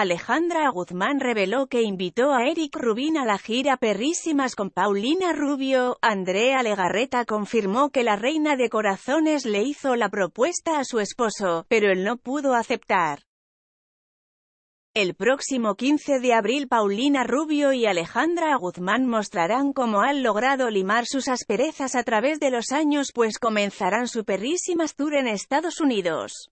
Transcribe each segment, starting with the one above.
Alejandra Guzmán reveló que invitó a Eric Rubin a la gira Perrísimas con Paulina Rubio. Andrea Legarreta confirmó que la Reina de Corazones le hizo la propuesta a su esposo, pero él no pudo aceptar. El próximo 15 de abril Paulina Rubio y Alejandra Guzmán mostrarán cómo han logrado limar sus asperezas a través de los años pues comenzarán su Perrísimas Tour en Estados Unidos.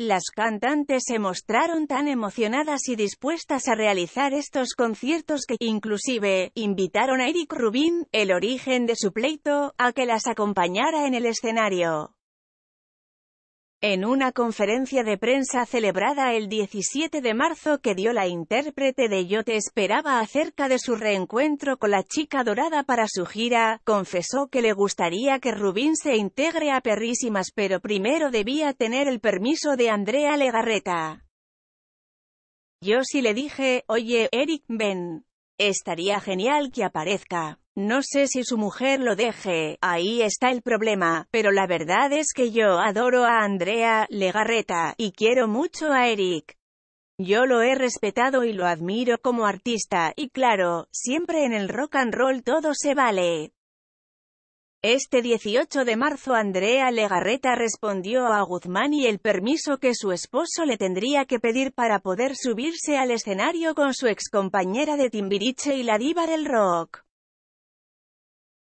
Las cantantes se mostraron tan emocionadas y dispuestas a realizar estos conciertos que, inclusive, invitaron a Eric Rubin, el origen de su pleito, a que las acompañara en el escenario. En una conferencia de prensa celebrada el 17 de marzo que dio la intérprete de Yo te esperaba acerca de su reencuentro con la chica dorada para su gira, confesó que le gustaría que Rubín se integre a Perrísimas pero primero debía tener el permiso de Andrea Legarreta. Yo sí le dije, oye, Eric, ven. Estaría genial que aparezca. No sé si su mujer lo deje, ahí está el problema, pero la verdad es que yo adoro a Andrea Legarreta, y quiero mucho a Eric. Yo lo he respetado y lo admiro como artista, y claro, siempre en el rock and roll todo se vale. Este 18 de marzo Andrea Legarreta respondió a Guzmán y el permiso que su esposo le tendría que pedir para poder subirse al escenario con su excompañera de Timbiriche y la diva del rock.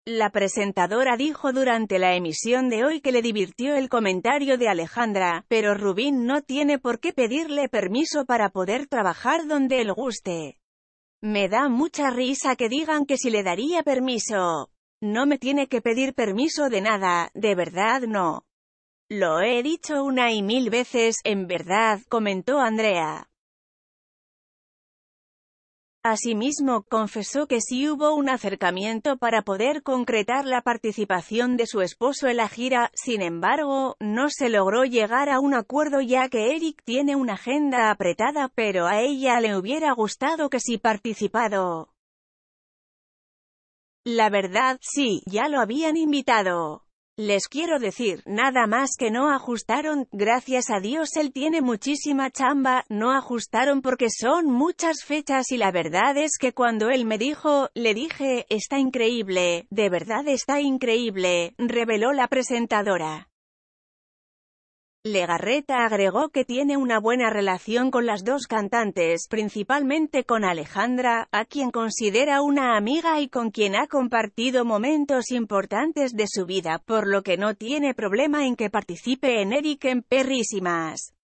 La presentadora dijo durante la emisión de hoy que le divirtió el comentario de Alejandra, pero Rubín no tiene por qué pedirle permiso para poder trabajar donde él guste. Me da mucha risa que digan que si le daría permiso. No me tiene que pedir permiso de nada, de verdad no. Lo he dicho una y mil veces, en verdad, comentó Andrea. Asimismo, confesó que sí hubo un acercamiento para poder concretar la participación de su esposo en la gira, sin embargo, no se logró llegar a un acuerdo ya que Eric tiene una agenda apretada pero a ella le hubiera gustado que sí participado. La verdad, sí, ya lo habían invitado. Les quiero decir, nada más que no ajustaron, gracias a Dios él tiene muchísima chamba, no ajustaron porque son muchas fechas y la verdad es que cuando él me dijo, le dije, está increíble, de verdad está increíble, reveló la presentadora. Legarreta agregó que tiene una buena relación con las dos cantantes, principalmente con Alejandra, a quien considera una amiga y con quien ha compartido momentos importantes de su vida, por lo que no tiene problema en que participe en Eric en Perrísimas.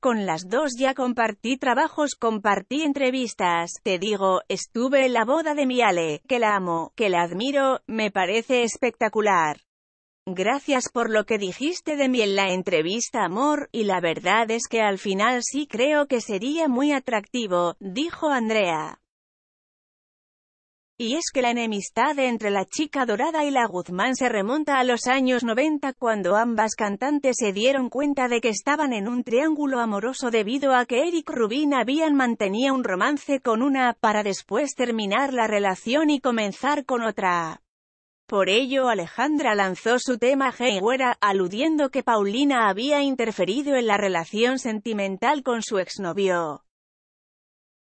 Con las dos ya compartí trabajos, compartí entrevistas, te digo, estuve en la boda de mi Ale, que la amo, que la admiro, me parece espectacular. Gracias por lo que dijiste de mí en la entrevista amor, y la verdad es que al final sí creo que sería muy atractivo, dijo Andrea. Y es que la enemistad entre la chica dorada y la Guzmán se remonta a los años 90 cuando ambas cantantes se dieron cuenta de que estaban en un triángulo amoroso debido a que Eric Rubin habían mantenido un romance con una, para después terminar la relación y comenzar con otra. Por ello Alejandra lanzó su tema Heywera, aludiendo que Paulina había interferido en la relación sentimental con su exnovio.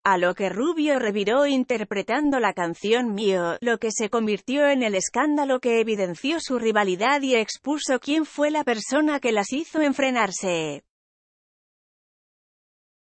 A lo que Rubio reviró interpretando la canción Mío, lo que se convirtió en el escándalo que evidenció su rivalidad y expuso quién fue la persona que las hizo enfrenarse.